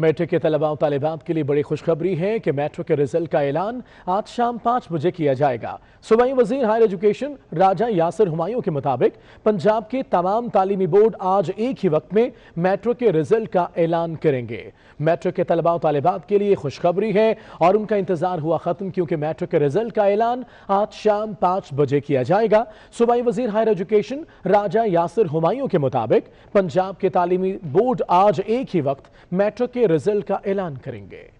matric के तलबा तलबात के लिए बड़ी खुशखबरी है कि मैट्रिक के रिजल्ट का ऐलान आज शाम पाँच बजे किया जाएगा सूबाई वजीर हायर एजुकेशन राजा यासिर हुमायूं के मुताबिक पंजाब के तमाम तालीमी बोर्ड आज एक ही वक्त में मैट्रिक के रिजल्ट का ऐलान करेंगे मैट्रिक के तलबा तलबात के लिए खुशखबरी है और उनका इंतजार हुआ खत्म क्योंकि मैट्रिक के रिजल्ट का ऐलान आज शाम पाँच बजे किया जाएगा सूबाई वजीर हायर एजुकेशन राजा यासिर हुमायूं के मुताबिक पंजाब के तालीमी बोर्ड आज एक ही वक्त मैट्रिक के रिजल्ट का ऐलान करेंगे